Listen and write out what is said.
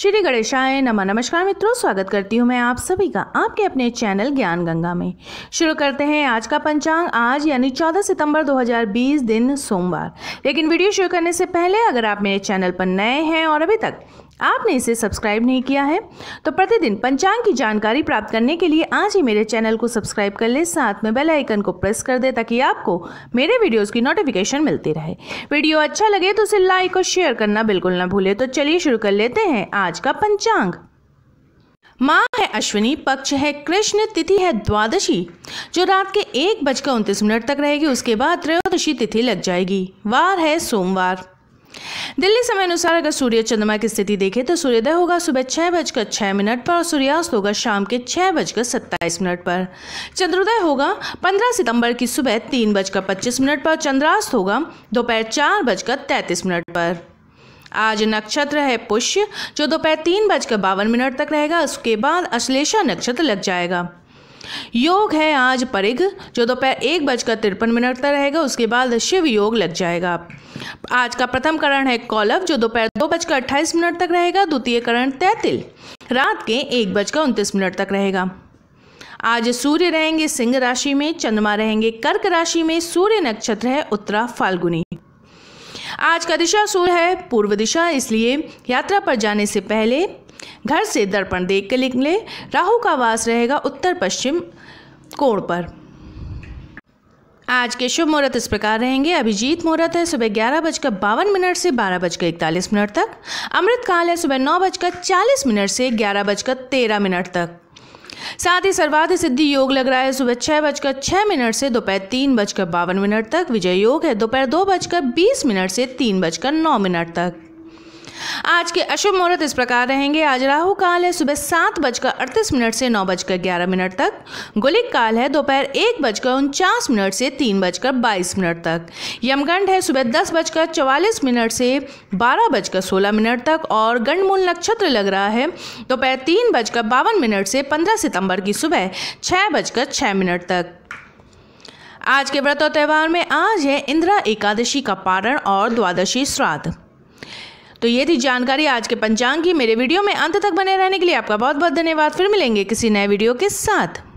श्री गणेशाय नमः नमस्कार मित्रों स्वागत करती हूँ मैं आप सभी का आपके अपने चैनल ज्ञान गंगा में शुरू करते हैं आज का पंचांग आज यानी 14 सितंबर 2020 दिन सोमवार लेकिन वीडियो शुरू करने से पहले अगर आप मेरे चैनल पर नए हैं और अभी तक आपने इसे सब्सक्राइब नहीं किया है तो प्रतिदिन पंचांग की जानकारी प्राप्त करने के लिए आज ही मेरे चैनल को सब्सक्राइब कर ले साथ में बेल आइकन को प्रेस कर दे ताकि आपको मेरे वीडियोस की नोटिफिकेशन मिलती रहे वीडियो अच्छा लगे तो उसे लाइक और शेयर करना बिल्कुल ना भूले तो चलिए शुरू कर लेते हैं आज का पंचांग माँ है अश्विनी पक्ष है कृष्ण तिथि है द्वादशी जो रात के एक बजकर उनतीस मिनट तक रहेगी उसके बाद त्रयोदशी तिथि लग जाएगी वार है सोमवार दिल्ली समय अनुसार अगर सूर्य चंद्रमा की स्थिति देखें तो सूर्योदय होगा सुबह छह बजकर छह मिनट पर और सूर्यास्त होगा शाम के छह बजकर सत्ताईस मिनट पर चंद्रोदय होगा पंद्रह सितंबर की सुबह तीन बजकर पच्चीस मिनट पर चंद्रास्त होगा दोपहर चार बजकर तैतीस मिनट पर आज नक्षत्र है पुष्य जो दोपहर तीन बजकर बावन मिनट तक रहेगा उसके बाद अश्लेषा नक्षत्र लग जाएगा योग है आज परिघ जो दोपहर एक बजकर तिरपन मिनट तक रहेगा उसके बाद शिव योग लग जाएगा आज का प्रथम करण है कौलव जो दोपहर दो बजकर अट्ठाईस मिनट तक रहेगा द्वितीय करण तैतिल रात के एक बजकर उनतीस मिनट तक रहेगा आज सूर्य रहेंगे सिंह राशि में चंद्रमा रहेंगे कर्क राशि में सूर्य नक्षत्र है उत्तरा फाल्गुनी आज का दिशा सूर्य है पूर्व दिशा इसलिए यात्रा पर जाने से पहले घर से दर्पण देख कर निकले राहु का वास रहेगा उत्तर पश्चिम कोण पर आज के शुभ मुहूर्त इस प्रकार रहेंगे अभिजीत मुहूर्त है सुबह ग्यारह बजकर बावन मिनट से बारह बजकर इकतालीस मिनट तक अमृत काल है सुबह नौ बजकर चालीस मिनट से ग्यारह बजकर तेरह मिनट तक साथ ही सर्वाधिक सिद्धि योग लग रहा है सुबह छह बजकर छह मिनट से दोपहर तीन बजकर बावन मिनट तक विजय योग है दोपहर दो बजकर बीस मिनट से तीन बजकर नौ मिनट तक आज के अशुभ मुहूर्त इस प्रकार रहेंगे आज राहु काल है सुबह सात बजकर अड़तीस मिनट से नौ बजकर ग्यारह मिनट तक गुलिक काल है दोपहर एक बजकर उनचास मिनट से तीन बजकर बाईस मिनट तक यमगंड है सुबह दस बजकर चवालीस मिनट से बारह बजकर सोलह मिनट तक और गंडमूल नक्षत्र लग रहा है दोपहर तीन बजकर बावन मिनट से पंद्रह सितंबर की सुबह छः बजकर छः मिनट तक आज के व्रत और त्यौहार में आज है इंदिरा एकादशी का पारण और द्वादशी श्राद्ध तो ये थी जानकारी आज के पंचांग की मेरे वीडियो में अंत तक बने रहने के लिए आपका बहुत बहुत धन्यवाद फिर मिलेंगे किसी नए वीडियो के साथ